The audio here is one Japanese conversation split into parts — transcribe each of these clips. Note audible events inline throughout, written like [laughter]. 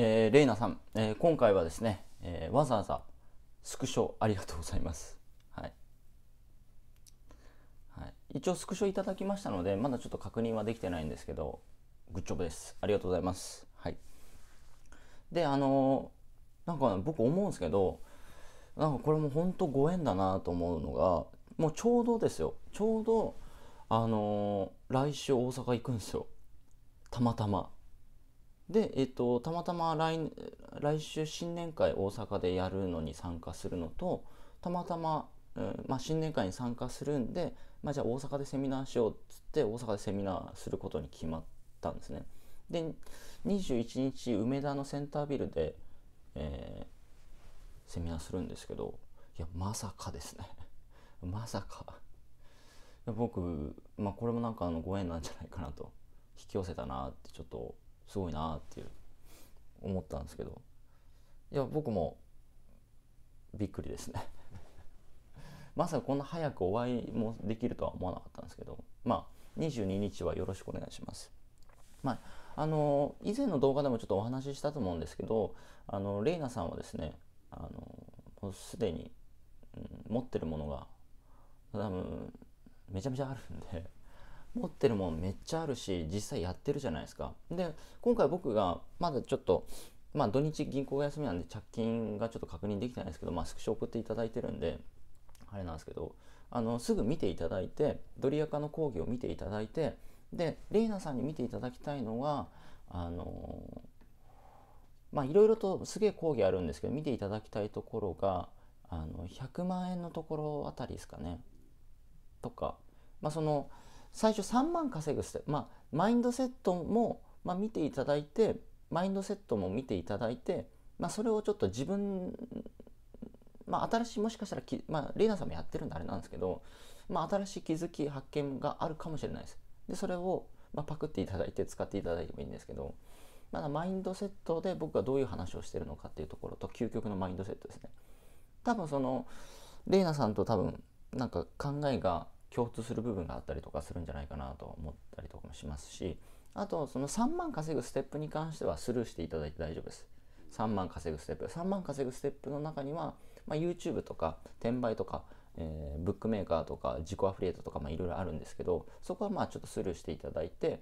えー、レイナさん、えー、今回はですね、えー、わざわざスクショありがとうございます。はい。はい、一応スクショいただきましたので、まだちょっと確認はできてないんですけど、グッジョブです。ありがとうございます。はい。で、あのー、なんか、僕思うんですけど、なんかこれも本当ご縁だなと思うのが、もうちょうどですよ。ちょうど、あのー、来週大阪行くんですよ。たまたま。で、えっと、たまたま来来週新年会大阪でやるのに参加するのとたまたま、うんまあ、新年会に参加するんで、まあ、じゃあ大阪でセミナーしようっつって大阪でセミナーすることに決まったんですね。で21日梅田のセンタービルで、えー、セミナーするんですけどいやまさかですね [laughs] まさか僕、まあ、これもなんかあのご縁なんじゃないかなと引き寄せたなってちょっとすごいなっていう思ったんですけどいや僕もびっくりですね [laughs] まさかこんな早くお会いもできるとは思わなかったんですけどまあ22日はよろしくお願いします。まあ、あの以前の動画でもちょっとお話ししたと思うんですけどあのレイナさんはですねあのもうすでに、うん、持ってるものが多分めちゃめちゃあるんで持ってるもんめっちゃあるし実際やってるじゃないですかで今回僕がまだちょっとまあ土日銀行が休みなんで着金がちょっと確認できてないですけどまあスクショ送っていただいてるんであれなんですけどあのすぐ見ていただいてドリアカの講義を見ていただいてでレイナさんに見ていただきたいのはあのまあいろいろとすげえ講義あるんですけど見ていただきたいところがあの100万円のところあたりですかねとかまあその最初3万稼ぐステップ、まあ、マインドセットも、まあ、見ていただいてマインドセットも見ていただいて、まあ、それをちょっと自分、まあ、新しいもしかしたらき、まあ、レイナさんもやってるんであれなんですけど、まあ、新しい気づき発見があるかもしれないです。でそれを、まあ、パクっていただいて使っていただいてもいいんですけど、まだマインドセットで僕がどういう話をしてるのかっていうところと究極のマインドセットですね。多分そのレイナさんと多分なんか考えが共通する部分があったりとかするんじゃないかなと思ったりとかもしますしあとその3万稼ぐステップに関してはスルーしていただいて大丈夫です3万稼ぐステップ3万稼ぐステップの中には、まあ、YouTube とか転売とか、えー、ブックメーカーとか自己アフリエイトとかいろいろあるんですけどそこはまあちょっとスルーしていただいて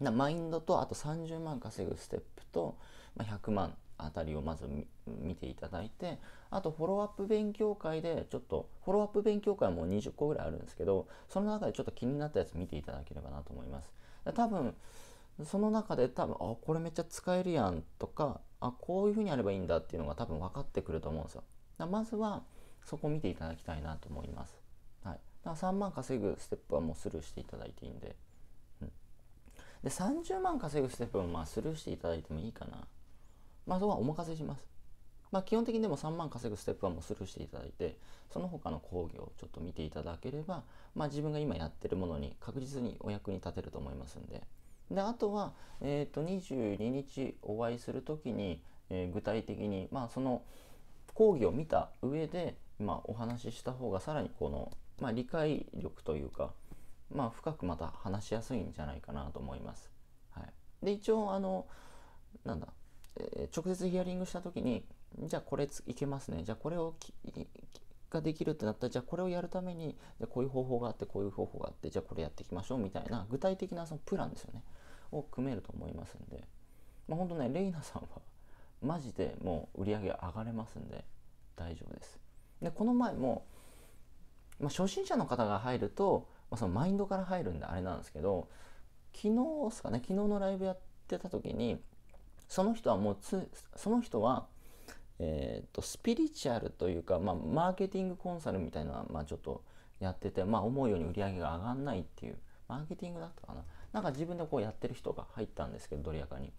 なマインドとあと30万稼ぐステップと、まあ、100万あたりをまず見ていただいてあとフォローアップ勉強会でちょっとフォローアップ勉強会はもう20個ぐらいあるんですけどその中でちょっと気になったやつ見ていただければなと思います多分その中で多分あこれめっちゃ使えるやんとかあこういうふうにやればいいんだっていうのが多分分かってくると思うんですよまずはそこ見ていただきたいなと思います、はい、だから3万稼ぐステップはもうスルーしていただいていいんでで30万稼ぐステップもまあスルーしていただいてもいいかなまあ、そこはお任せします。まあ、基本的にでも3万稼ぐステップはもうスルーしていただいてその他の講義をちょっと見ていただければ、まあ、自分が今やってるものに確実にお役に立てると思いますんでであとは、えー、と22日お会いする時に、えー、具体的に、まあ、その講義を見た上で、まあ、お話しした方がさらにこの、まあ、理解力というか、まあ、深くまた話しやすいんじゃないかなと思います。はい、で一応あのなんだ直接ヒアリングした時にじゃあこれいけますねじゃあこれをができるってなったらじゃあこれをやるためにじゃこういう方法があってこういう方法があってじゃあこれやっていきましょうみたいな具体的なそのプランですよねを組めると思いますんで、まあ、ほんとねレイナさんはマジでもう売り上げ上がれますんで大丈夫ですでこの前も、まあ、初心者の方が入ると、まあ、そのマインドから入るんであれなんですけど昨日ですかね昨日のライブやってた時にその人はもうその人は、えーと、スピリチュアルというか、まあ、マーケティングコンサルみたいなのまあ、ちょっとやってて、まあ、思うように売り上げが上がんないっていうマーケティングだったかななんか自分でこうやってる人が入ったんですけどドリアカに。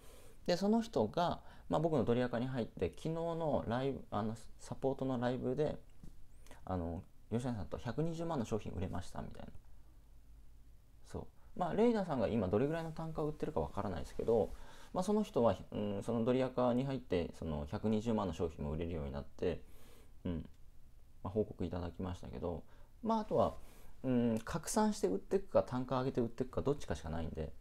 でその人が、まあ、僕のドリアカに入って昨日のライブあのサポートのライブであの吉谷さんと120万の商品売れましたみたいなそうまあレイダーさんが今どれぐらいの単価を売ってるかわからないですけどまあ、その人は、うん、そのドリアカに入ってその120万の商品も売れるようになって、うんまあ、報告いただきましたけど、まあ、あとは、うん、拡散して売っていくか単価上げて売っていくかどっちかしかないんで、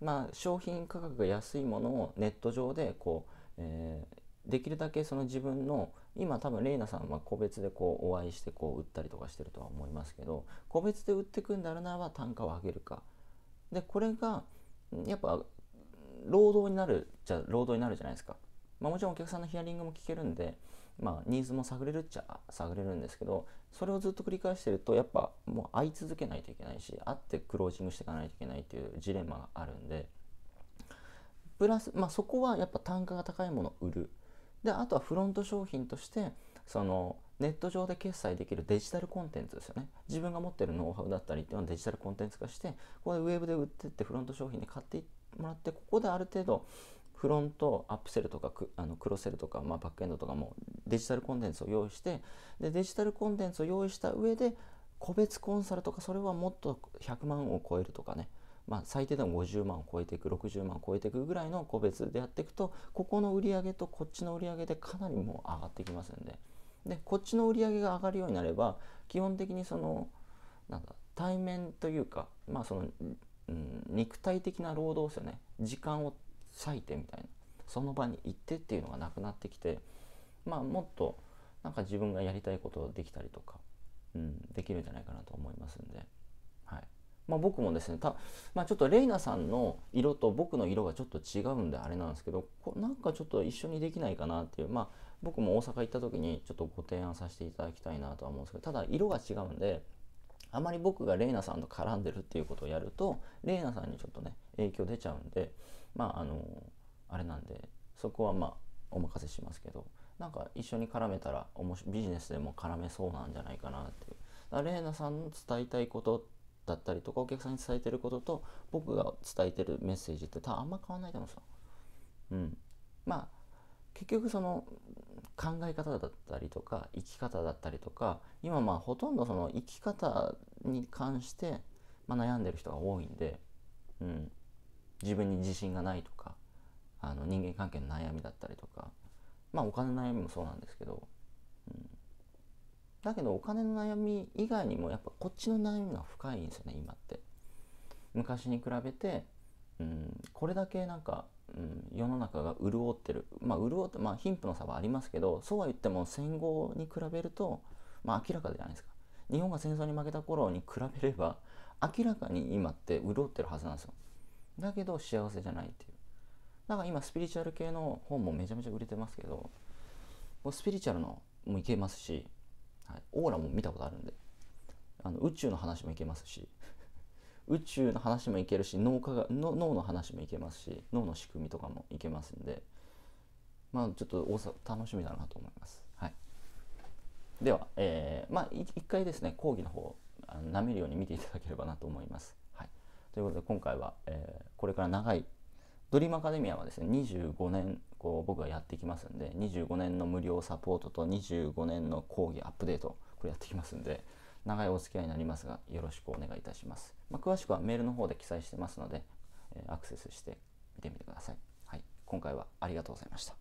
まあ、商品価格が安いものをネット上でこう、えー、できるだけその自分の今多分レイナさんは個別でこうお会いしてこう売ったりとかしてるとは思いますけど個別で売ってくんだるならば単価を上げるかでこれがやっぱ労働になるじゃ労働になるじゃないですか、まあ、もちろんお客さんのヒアリングも聞けるんで、まあ、ニーズも探れるっちゃ探れるんですけどそれをずっと繰り返してるとやっぱもう会い続けないといけないし会ってクロージングしていかないといけないっていうジレンマがあるんでプラス、まあ、そこはやっぱ単価が高いものを売るであとはフロント商品としてそのネット上で決済できるデジタルコンテンツですよね自分が持ってるノウハウだったりっていうのをデジタルコンテンツ化してここでウェブで売ってってフロント商品で買っていっもらってここである程度フロントアップセルとかあのクロセルとか、まあ、バックエンドとかもデジタルコンテンツを用意してでデジタルコンテンツを用意した上で個別コンサルとかそれはもっと100万を超えるとかね、まあ、最低でも50万を超えていく60万を超えていくぐらいの個別でやっていくとここの売り上げとこっちの売り上げでかなりもう上がってきますんででこっちの売り上げが上がるようになれば基本的にそのなんだ対面というか、まあ、その肉体的な労働ですよね時間を割いてみたいなその場に行ってっていうのがなくなってきてまあもっとなんか自分がやりたいことできたりとか、うん、できるんじゃないかなと思いますんで、はいまあ、僕もですねた、まあ、ちょっとレイナさんの色と僕の色がちょっと違うんであれなんですけどこなんかちょっと一緒にできないかなっていうまあ僕も大阪行った時にちょっとご提案させていただきたいなとは思うんですけどただ色が違うんであまり僕がレイナさんと絡んでるっていうことをやるとレイナさんにちょっとね影響出ちゃうんでまああのあれなんでそこはまあお任せしますけどなんか一緒に絡めたらビジネスでも絡めそうなんじゃないかなっていうだレイナさんの伝えたいことだったりとかお客さんに伝えてることと僕が伝えてるメッセージって多分あんま変わんないと思うんですよ。うん、まあ結局その考え方だったりとか生き方だったりとか今まあほとんどその生き方に関して、まあ、悩んでる人が多いんで、うん、自分に自信がないとかあの人間関係の悩みだったりとかまあお金の悩みもそうなんですけど、うん、だけどお金の悩み以外にもやっぱこっちの悩みが深いんですよね今って。昔に比べて、うん、これだけなんかうん、世の中が潤ってるまあ潤ってまあ貧富の差はありますけどそうは言っても戦後に比べるとまあ明らかじゃないですか日本が戦争に負けた頃に比べれば明らかに今って潤ってるはずなんですよだけど幸せじゃないっていうだから今スピリチュアル系の本もめちゃめちゃ売れてますけどスピリチュアルのもいけますし、はい、オーラも見たことあるんであの宇宙の話もいけますし宇宙の話もいけるし脳科がの脳の話もいけますし脳の仕組みとかもいけますんでまあちょっとさ楽しみだなと思います。はい、では、えー、まあ一回ですね講義の方なめるように見ていただければなと思います。はい、ということで今回は、えー、これから長いドリームアカデミアはですね25年こう僕がやってきますんで25年の無料サポートと25年の講義アップデートこれやってきますんで。長いお付き合いになりますが、よろしくお願いいたします。まあ、詳しくはメールの方で記載してますので、えアクセスして見てみてください。はい、今回はありがとうございました。